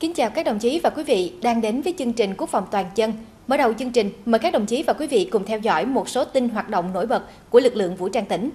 Kính chào các đồng chí và quý vị đang đến với chương trình Quốc phòng toàn dân. Mở đầu chương trình, mời các đồng chí và quý vị cùng theo dõi một số tin hoạt động nổi bật của lực lượng vũ trang tỉnh.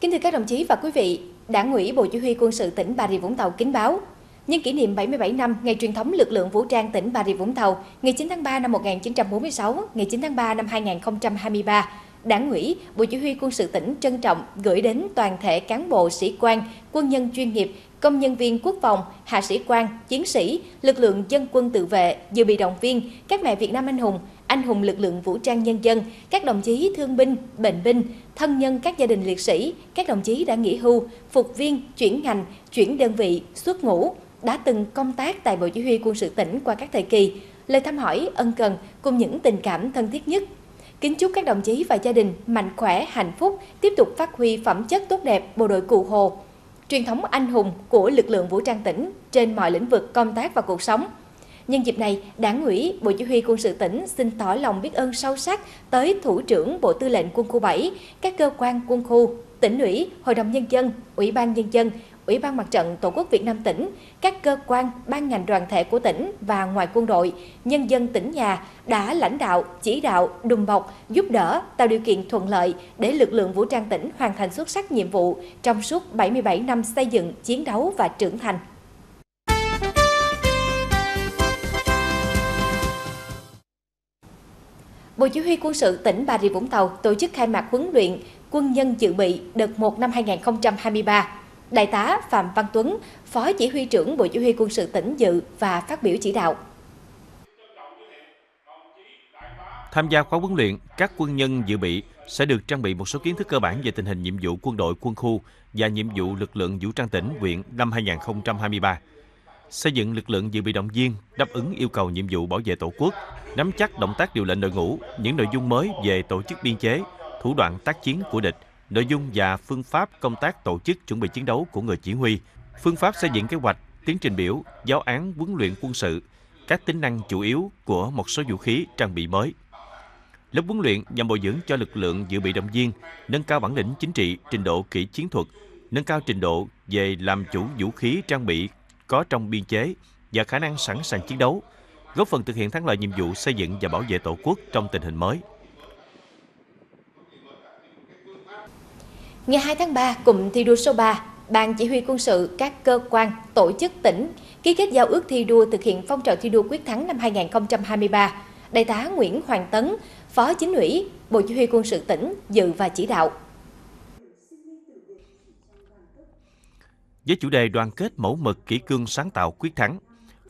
Kính thưa các đồng chí và quý vị, Đảng ủy Bộ Chỉ huy Quân sự tỉnh Bà Rịa Vũng Tàu kính báo, nhân kỷ niệm 77 năm ngày truyền thống lực lượng vũ trang tỉnh Bà Rịa Vũng Tàu, ngày 9 tháng 3 năm 1946, ngày 9 tháng 3 năm 2023, Đảng ủy, Bộ Chỉ huy Quân sự tỉnh trân trọng gửi đến toàn thể cán bộ, sĩ quan, quân nhân chuyên nghiệp, công nhân viên quốc phòng, hạ sĩ quan, chiến sĩ, lực lượng dân quân tự vệ, dự bị động viên, các mẹ Việt Nam anh hùng, anh hùng lực lượng vũ trang nhân dân, các đồng chí thương binh, bệnh binh, thân nhân các gia đình liệt sĩ, các đồng chí đã nghỉ hưu, phục viên, chuyển ngành, chuyển đơn vị, xuất ngũ, đã từng công tác tại Bộ Chỉ huy Quân sự tỉnh qua các thời kỳ, lời thăm hỏi ân cần cùng những tình cảm thân thiết nhất Kính chúc các đồng chí và gia đình mạnh khỏe, hạnh phúc, tiếp tục phát huy phẩm chất tốt đẹp bộ đội cụ Hồ, truyền thống anh hùng của lực lượng vũ trang tỉnh trên mọi lĩnh vực công tác và cuộc sống. Nhân dịp này, Đảng ủy, Bộ Chỉ huy Quân sự tỉnh xin tỏ lòng biết ơn sâu sắc tới Thủ trưởng Bộ Tư lệnh Quân khu 7, các cơ quan quân khu, tỉnh ủy, Hội đồng Nhân dân, Ủy ban Nhân dân, Ủy ban Mặt trận Tổ quốc Việt Nam tỉnh, các cơ quan, ban ngành đoàn thể của tỉnh và ngoài quân đội, nhân dân tỉnh nhà đã lãnh đạo, chỉ đạo, đùm bọc, giúp đỡ, tạo điều kiện thuận lợi để lực lượng vũ trang tỉnh hoàn thành xuất sắc nhiệm vụ trong suốt 77 năm xây dựng, chiến đấu và trưởng thành. Bộ Chỉ huy Quân sự tỉnh Bà Rịa Vũng Tàu tổ chức khai mạc huấn luyện quân nhân dự bị đợt 1 năm 2023. Đại tá Phạm Văn Tuấn, Phó Chỉ huy trưởng Bộ Chỉ huy Quân sự tỉnh dự và phát biểu chỉ đạo. Tham gia khóa huấn luyện, các quân nhân dự bị sẽ được trang bị một số kiến thức cơ bản về tình hình nhiệm vụ quân đội quân khu và nhiệm vụ lực lượng vũ trang tỉnh, huyện năm 2023 xây dựng lực lượng dự bị động viên đáp ứng yêu cầu nhiệm vụ bảo vệ Tổ quốc, nắm chắc động tác điều lệnh đội ngũ, những nội dung mới về tổ chức biên chế, thủ đoạn tác chiến của địch, nội dung và phương pháp công tác tổ chức chuẩn bị chiến đấu của người chỉ huy, phương pháp xây dựng kế hoạch, tiến trình biểu, giáo án huấn luyện quân sự, các tính năng chủ yếu của một số vũ khí trang bị mới. Lớp huấn luyện nhằm bồi dưỡng cho lực lượng dự bị động viên, nâng cao bản lĩnh chính trị, trình độ kỹ chiến thuật, nâng cao trình độ về làm chủ vũ khí trang bị có trong biên chế và khả năng sẵn sàng chiến đấu, góp phần thực hiện thắng lợi nhiệm vụ xây dựng và bảo vệ Tổ quốc trong tình hình mới. Ngày 2 tháng 3, Cụm thi đua số 3, Ban Chỉ huy quân sự các cơ quan, tổ chức tỉnh ký kết giao ước thi đua thực hiện phong trào thi đua quyết thắng năm 2023. Đại tá Nguyễn Hoàng Tấn, Phó Chính ủy, Bộ Chỉ huy quân sự tỉnh dự và chỉ đạo. Với chủ đề đoàn kết mẫu mực kỷ cương sáng tạo quyết thắng,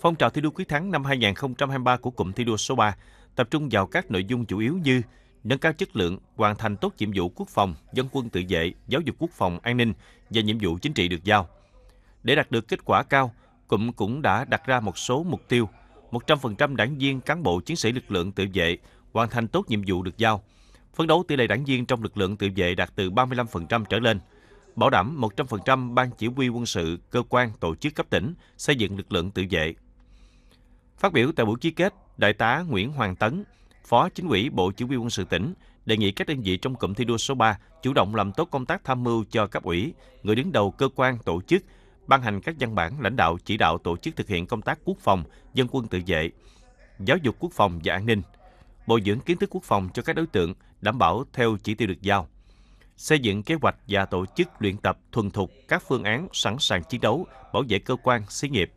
phong trào thi đua quyết thắng năm 2023 của cụm thi đua số 3 tập trung vào các nội dung chủ yếu như nâng cao chất lượng, hoàn thành tốt nhiệm vụ quốc phòng, dân quân tự vệ, giáo dục quốc phòng an ninh và nhiệm vụ chính trị được giao. Để đạt được kết quả cao, cụm cũng đã đặt ra một số mục tiêu. 100% đảng viên cán bộ chiến sĩ lực lượng tự vệ hoàn thành tốt nhiệm vụ được giao. Phấn đấu tỷ lệ đảng viên trong lực lượng tự vệ đạt từ 35% trở lên. Bảo đảm 100% ban chỉ huy quân sự, cơ quan, tổ chức cấp tỉnh xây dựng lực lượng tự vệ. Phát biểu tại buổi ký kết, Đại tá Nguyễn Hoàng Tấn, Phó Chính ủy Bộ Chỉ huy quân sự tỉnh đề nghị các đơn vị trong cụm thi đua số 3 chủ động làm tốt công tác tham mưu cho cấp ủy, người đứng đầu cơ quan tổ chức, ban hành các văn bản lãnh đạo chỉ đạo tổ chức thực hiện công tác quốc phòng, dân quân tự vệ, giáo dục quốc phòng và an ninh, bồi dưỡng kiến thức quốc phòng cho các đối tượng đảm bảo theo chỉ tiêu được giao, xây dựng kế hoạch và tổ chức luyện tập thuần thục các phương án sẵn sàng chiến đấu, bảo vệ cơ quan, xí nghiệp,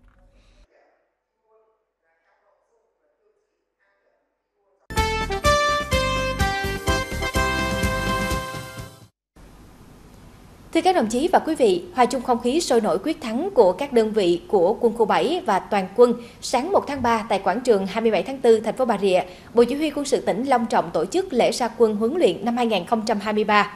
Thưa các đồng chí và quý vị, hòa chung không khí sôi nổi quyết thắng của các đơn vị của quân khu 7 và toàn quân, sáng 1 tháng 3 tại quảng trường 27 tháng 4 thành phố Bà Rịa, Bộ Chỉ huy quân sự tỉnh long trọng tổ chức lễ ra quân huấn luyện năm 2023.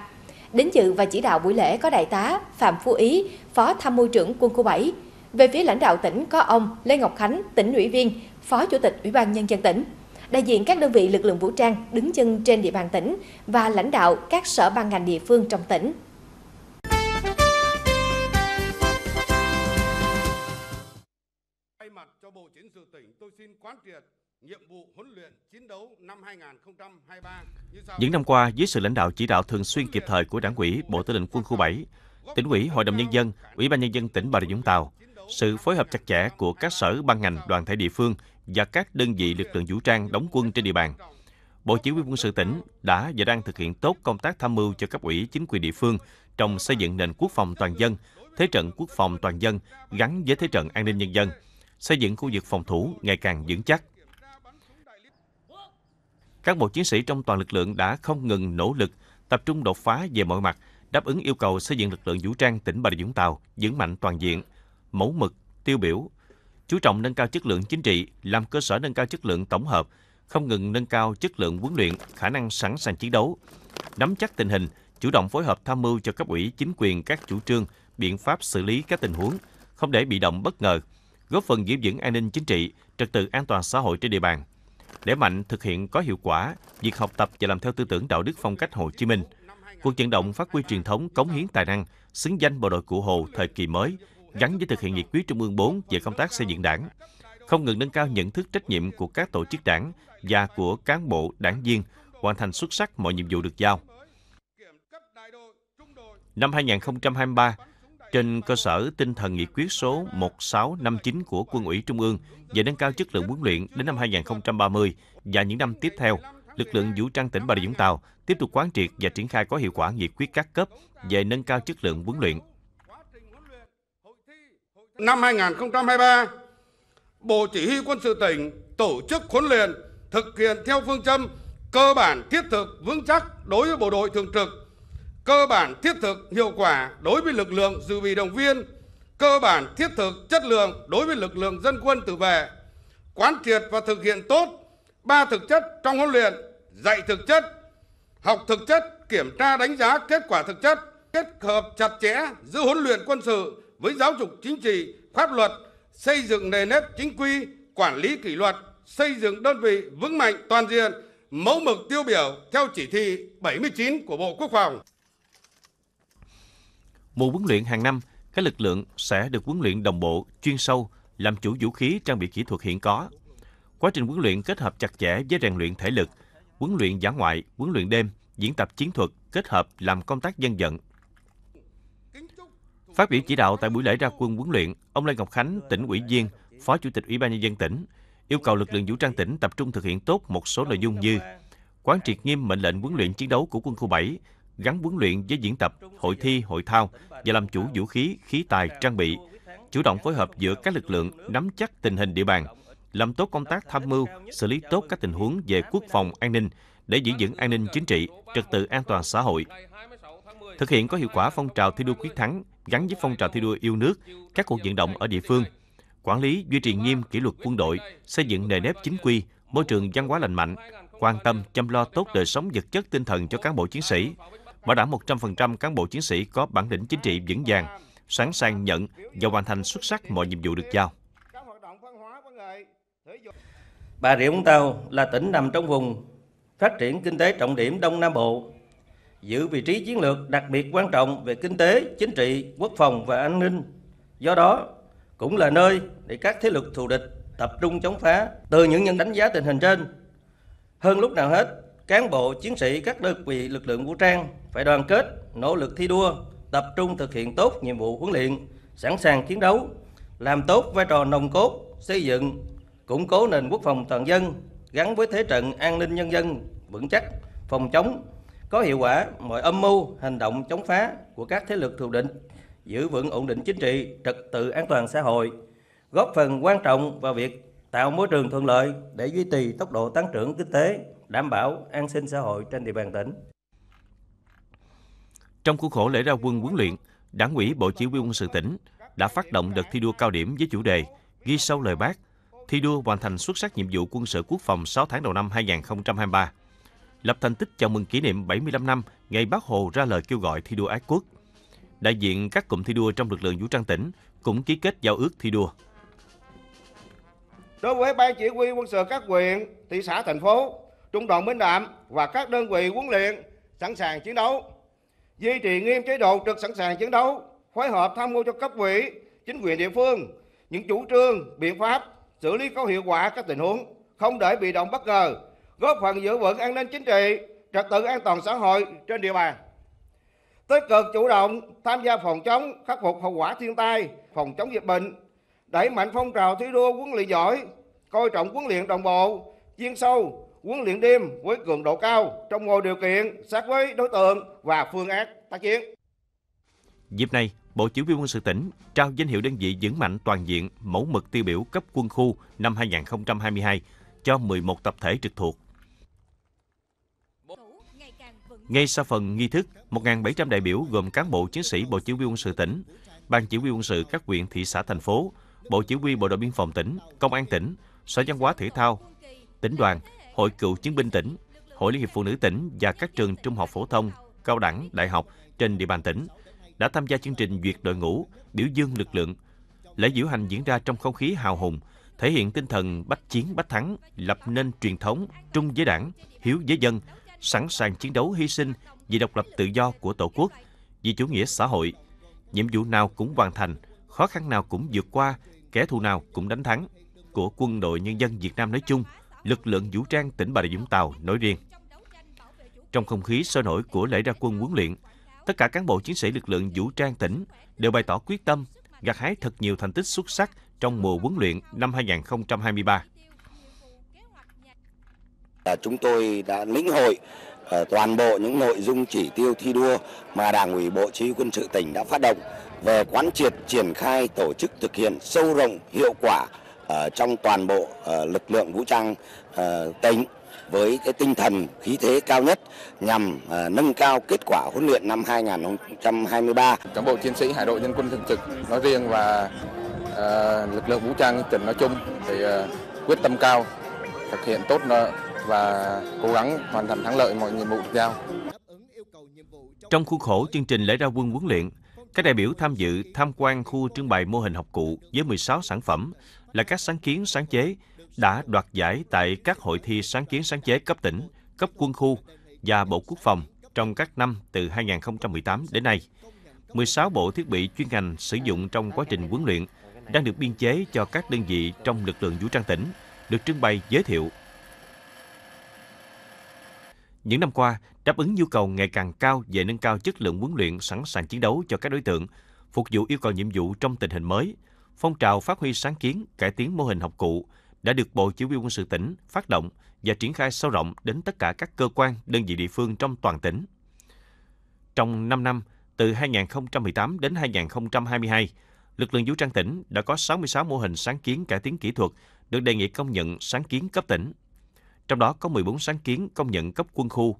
Đến dự và chỉ đạo buổi lễ có đại tá Phạm Phú Ý, Phó Tham mưu trưởng quân khu 7. Về phía lãnh đạo tỉnh có ông Lê Ngọc Khánh, tỉnh ủy viên, Phó Chủ tịch Ủy ban nhân dân tỉnh đại diện các đơn vị lực lượng vũ trang đứng chân trên địa bàn tỉnh và lãnh đạo các sở ban ngành địa phương trong tỉnh. tỉnh tôi xin quán triệt nhiệm vụ huấn luyện chiến đấu năm 2023 Những năm qua, dưới sự lãnh đạo chỉ đạo thường xuyên kịp thời của Đảng ủy, Bộ Tư lệnh Quân khu 7, Tỉnh ủy, Hội đồng nhân dân, Ủy ban nhân dân tỉnh Bà Rịa Vũng Tàu, sự phối hợp chặt chẽ của các sở ban ngành, đoàn thể địa phương và các đơn vị lực lượng vũ trang đóng quân trên địa bàn. Bộ Chỉ huy quân sự tỉnh đã và đang thực hiện tốt công tác tham mưu cho cấp ủy chính quyền địa phương trong xây dựng nền quốc phòng toàn dân, thế trận quốc phòng toàn dân gắn với thế trận an ninh nhân dân, xây dựng khu vực phòng thủ ngày càng vững chắc. Các bộ chiến sĩ trong toàn lực lượng đã không ngừng nỗ lực, tập trung đột phá về mọi mặt, đáp ứng yêu cầu xây dựng lực lượng vũ trang tỉnh Bà Rịa Vũng Tàu vững mạnh toàn diện, mẫu mực, tiêu biểu, chú trọng nâng cao chất lượng chính trị, làm cơ sở nâng cao chất lượng tổng hợp, không ngừng nâng cao chất lượng huấn luyện, khả năng sẵn sàng chiến đấu, nắm chắc tình hình, chủ động phối hợp tham mưu cho cấp ủy chính quyền các chủ trương, biện pháp xử lý các tình huống, không để bị động bất ngờ, góp phần giữ vững an ninh chính trị, trật tự an toàn xã hội trên địa bàn. Để mạnh thực hiện có hiệu quả việc học tập và làm theo tư tưởng đạo đức phong cách Hồ Chí Minh. Cuộc vận động phát huy truyền thống cống hiến tài năng, xứng danh bộ đội cụ Hồ thời kỳ mới, gắn với thực hiện nghị quyết Trung ương 4 về công tác xây dựng đảng, không ngừng nâng cao nhận thức trách nhiệm của các tổ chức đảng và của cán bộ, đảng viên, hoàn thành xuất sắc mọi nhiệm vụ được giao. Năm 2023, trên cơ sở tinh thần nghị quyết số 1659 của Quân ủy Trung ương về nâng cao chất lượng huấn luyện đến năm 2030 và những năm tiếp theo, lực lượng vũ trang tỉnh Bà Rịa Vũng Tàu tiếp tục quán triệt và triển khai có hiệu quả nghị quyết các cấp về nâng cao chất lượng huấn luyện. Năm 2023, Bộ Chỉ huy quân sự tỉnh tổ chức huấn luyện thực hiện theo phương châm cơ bản thiết thực vững chắc đối với bộ đội thường trực cơ bản thiết thực hiệu quả đối với lực lượng dự bị động viên, cơ bản thiết thực chất lượng đối với lực lượng dân quân tự vệ, quán triệt và thực hiện tốt ba thực chất trong huấn luyện, dạy thực chất, học thực chất, kiểm tra đánh giá kết quả thực chất, kết hợp chặt chẽ giữa huấn luyện quân sự với giáo dục chính trị, pháp luật, xây dựng nền nếp chính quy, quản lý kỷ luật, xây dựng đơn vị vững mạnh toàn diện, mẫu mực tiêu biểu theo chỉ thị 79 của Bộ Quốc phòng. Mùa huấn luyện hàng năm, các lực lượng sẽ được huấn luyện đồng bộ, chuyên sâu, làm chủ vũ khí trang bị kỹ thuật hiện có. Quá trình huấn luyện kết hợp chặt chẽ với rèn luyện thể lực, huấn luyện giả ngoại, huấn luyện đêm, diễn tập chiến thuật kết hợp làm công tác dân vận. Phát biểu chỉ đạo tại buổi lễ ra quân huấn luyện, ông Lê Ngọc Khánh, tỉnh ủy viên, Phó Chủ tịch Ủy ban nhân dân tỉnh, yêu cầu lực lượng vũ trang tỉnh tập trung thực hiện tốt một số nội dung như quán triệt nghiêm mệnh lệnh huấn luyện chiến đấu của quân khu 7, gắn huấn luyện với diễn tập, hội thi, hội thao và làm chủ vũ khí, khí tài, trang bị, chủ động phối hợp giữa các lực lượng nắm chắc tình hình địa bàn, làm tốt công tác tham mưu, xử lý tốt các tình huống về quốc phòng an ninh để giữ vững an ninh chính trị, trật tự an toàn xã hội. Thực hiện có hiệu quả phong trào thi đua quyết thắng gắn với phong trào thi đua yêu nước, các cuộc vận động ở địa phương, quản lý duy trì nghiêm kỷ luật quân đội, xây dựng nề nếp chính quy, môi trường văn hóa lành mạnh, quan tâm chăm lo tốt đời sống vật chất tinh thần cho cán bộ chiến sĩ, bảo đảm 100% cán bộ chiến sĩ có bản lĩnh chính trị vững vàng, sẵn sàng nhận và hoàn thành xuất sắc mọi nhiệm vụ được giao. Bà Rịa Vũng Tàu là tỉnh nằm trong vùng phát triển kinh tế trọng điểm Đông Nam Bộ, giữ vị trí chiến lược đặc biệt quan trọng về kinh tế, chính trị, quốc phòng và an ninh. Do đó, cũng là nơi để các thế lực thù địch tập trung chống phá. Từ những nhân đánh giá tình hình trên, hơn lúc nào hết, cán bộ chiến sĩ các đơn vị lực lượng vũ trang phải đoàn kết, nỗ lực thi đua, tập trung thực hiện tốt nhiệm vụ huấn luyện, sẵn sàng chiến đấu, làm tốt vai trò nồng cốt, xây dựng, củng cố nền quốc phòng toàn dân gắn với thế trận an ninh nhân dân vững chắc, phòng chống có hiệu quả mọi âm mưu, hành động chống phá của các thế lực thù địch, giữ vững ổn định chính trị, trật tự an toàn xã hội, góp phần quan trọng vào việc tạo môi trường thuận lợi để duy trì tốc độ tăng trưởng kinh tế đảm bảo an sinh xã hội trên địa bàn tỉnh. Trong khuôn khổ lễ ra quân huấn luyện, Đảng ủy Bộ Chỉ huy quân sự tỉnh đã phát động đợt thi đua cao điểm với chủ đề ghi sâu lời bác, thi đua hoàn thành xuất sắc nhiệm vụ quân sự quốc phòng 6 tháng đầu năm 2023, lập thành tích chào mừng kỷ niệm 75 năm ngày Bác Hồ ra lời kêu gọi thi đua ái quốc. Đại diện các cụm thi đua trong lực lượng vũ trang tỉnh cũng ký kết giao ước thi đua. Đối với ban chỉ huy quân sự các huyện, thị xã, thành phố, Trung đoàn Binh Đạm và các đơn vị huấn luyện sẵn sàng chiến đấu. Duy trì nghiêm chế độ trực sẵn sàng chiến đấu, phối hợp tham mưu cho cấp ủy, chính quyền địa phương những chủ trương, biện pháp xử lý có hiệu quả các tình huống, không để bị động bất ngờ, góp phần giữ vững an ninh chính trị, trật tự an toàn xã hội trên địa bàn. Tích cực chủ động tham gia phòng chống, khắc phục hậu quả thiên tai, phòng chống dịch bệnh, đẩy mạnh phong trào thi đua huấn luyện giỏi, coi trọng huấn luyện đồng bộ, chuyên sâu, huấn luyện đêm với cường độ cao trong mọi điều kiện sát với đối tượng và phương án tác chiến. Dịp này, Bộ Chỉ huy quân sự tỉnh trao danh hiệu đơn vị vững mạnh toàn diện mẫu mực tiêu biểu cấp quân khu năm 2022 cho 11 tập thể trực thuộc. Ngay sau phần nghi thức, 1.700 đại biểu gồm cán bộ chiến sĩ Bộ Chỉ huy quân sự tỉnh, Ban Chỉ huy quân sự các huyện, thị xã, thành phố, Bộ Chỉ huy Bộ đội Biên phòng tỉnh, Công an tỉnh, Sở văn hóa thể thao, tỉnh đoàn, Hội Cựu Chiến binh tỉnh, Hội Liên hiệp Phụ nữ tỉnh và các trường trung học phổ thông, cao đẳng, đại học trên địa bàn tỉnh đã tham gia chương trình duyệt đội ngũ, biểu dương lực lượng. Lễ diễu hành diễn ra trong không khí hào hùng, thể hiện tinh thần bách chiến bách thắng, lập nên truyền thống trung với đảng, hiếu với dân, sẵn sàng chiến đấu hy sinh vì độc lập tự do của Tổ quốc, vì chủ nghĩa xã hội. Nhiệm vụ nào cũng hoàn thành, khó khăn nào cũng vượt qua, kẻ thù nào cũng đánh thắng của quân đội nhân dân Việt Nam nói chung – lực lượng vũ trang tỉnh Bà Rịa Vũng Tàu nói riêng. Trong không khí sôi nổi của lễ ra quân huấn luyện, tất cả cán bộ chiến sĩ lực lượng vũ trang tỉnh đều bày tỏ quyết tâm gặt hái thật nhiều thành tích xuất sắc trong mùa huấn luyện năm 2023. Chúng tôi đã lĩnh hội ờ, toàn bộ những nội dung chỉ tiêu thi đua mà Đảng ủy Bộ Chỉ huy Quân sự tỉnh đã phát động về quán triệt triển khai tổ chức thực hiện sâu rộng hiệu quả Ờ, trong toàn bộ ờ, lực lượng vũ trang ờ, tỉnh với cái tinh thần khí thế cao nhất nhằm nâng cao kết quả huấn luyện năm 2023. Cán bộ chiến sĩ Hải đội Nhân quân thường trực nói riêng và lực lượng vũ trang tỉnh nói chung thì quyết tâm cao, thực hiện tốt và cố gắng hoàn thành thắng lợi mọi nhiệm vụ được giao. Trong khuôn khổ chương trình lễ ra quân huấn luyện, các đại biểu tham dự tham quan khu trưng bày mô hình học cụ với 16 sản phẩm là các sáng kiến sáng chế đã đoạt giải tại các hội thi sáng kiến sáng chế cấp tỉnh, cấp quân khu và Bộ Quốc phòng trong các năm từ 2018 đến nay. 16 bộ thiết bị chuyên ngành sử dụng trong quá trình huấn luyện đang được biên chế cho các đơn vị trong lực lượng vũ trang tỉnh, được trưng bày giới thiệu. Những năm qua, đáp ứng nhu cầu ngày càng cao về nâng cao chất lượng huấn luyện sẵn sàng chiến đấu cho các đối tượng, phục vụ yêu cầu nhiệm vụ trong tình hình mới – phong trào phát huy sáng kiến, cải tiến mô hình học cụ đã được Bộ Chỉ huy quân sự tỉnh phát động và triển khai sâu rộng đến tất cả các cơ quan, đơn vị địa phương trong toàn tỉnh. Trong 5 năm, từ 2018 đến 2022, lực lượng vũ trang tỉnh đã có 66 mô hình sáng kiến cải tiến kỹ thuật được đề nghị công nhận sáng kiến cấp tỉnh. Trong đó có 14 sáng kiến công nhận cấp quân khu.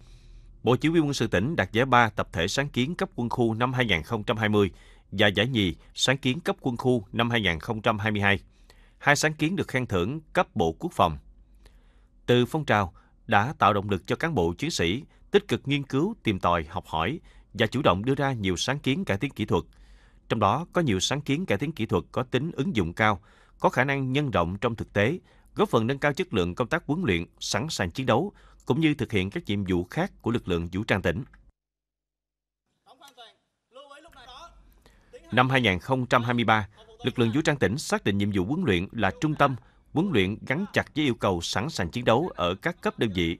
Bộ Chỉ huy quân sự tỉnh đạt giải ba tập thể sáng kiến cấp quân khu năm 2020 và giải nhì sáng kiến cấp quân khu năm 2022. Hai sáng kiến được khen thưởng cấp Bộ Quốc phòng. Từ phong trào đã tạo động lực cho cán bộ chiến sĩ tích cực nghiên cứu, tìm tòi, học hỏi và chủ động đưa ra nhiều sáng kiến cải tiến kỹ thuật. Trong đó có nhiều sáng kiến cải tiến kỹ thuật có tính ứng dụng cao, có khả năng nhân rộng trong thực tế, góp phần nâng cao chất lượng công tác huấn luyện, sẵn sàng chiến đấu cũng như thực hiện các nhiệm vụ khác của lực lượng vũ trang tỉnh. Năm 2023, lực lượng vũ trang tỉnh xác định nhiệm vụ huấn luyện là trung tâm, huấn luyện gắn chặt với yêu cầu sẵn sàng chiến đấu ở các cấp đơn vị.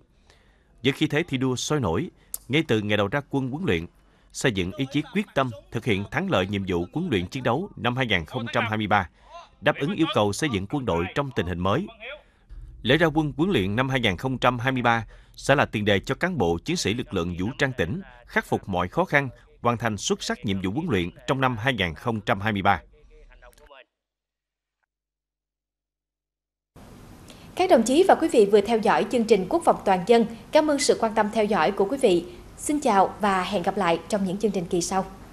Với khí thế thi đua sôi nổi, ngay từ ngày đầu ra quân huấn luyện, xây dựng ý chí quyết tâm thực hiện thắng lợi nhiệm vụ huấn luyện chiến đấu năm 2023, đáp ứng yêu cầu xây dựng quân đội trong tình hình mới. Lễ ra quân huấn luyện năm 2023 sẽ là tiền đề cho cán bộ chiến sĩ lực lượng vũ trang tỉnh khắc phục mọi khó khăn, hoàn thành xuất sắc nhiệm vụ huấn luyện trong năm 2023. Các đồng chí và quý vị vừa theo dõi chương trình Quốc phòng toàn dân. Cảm ơn sự quan tâm theo dõi của quý vị. Xin chào và hẹn gặp lại trong những chương trình kỳ sau.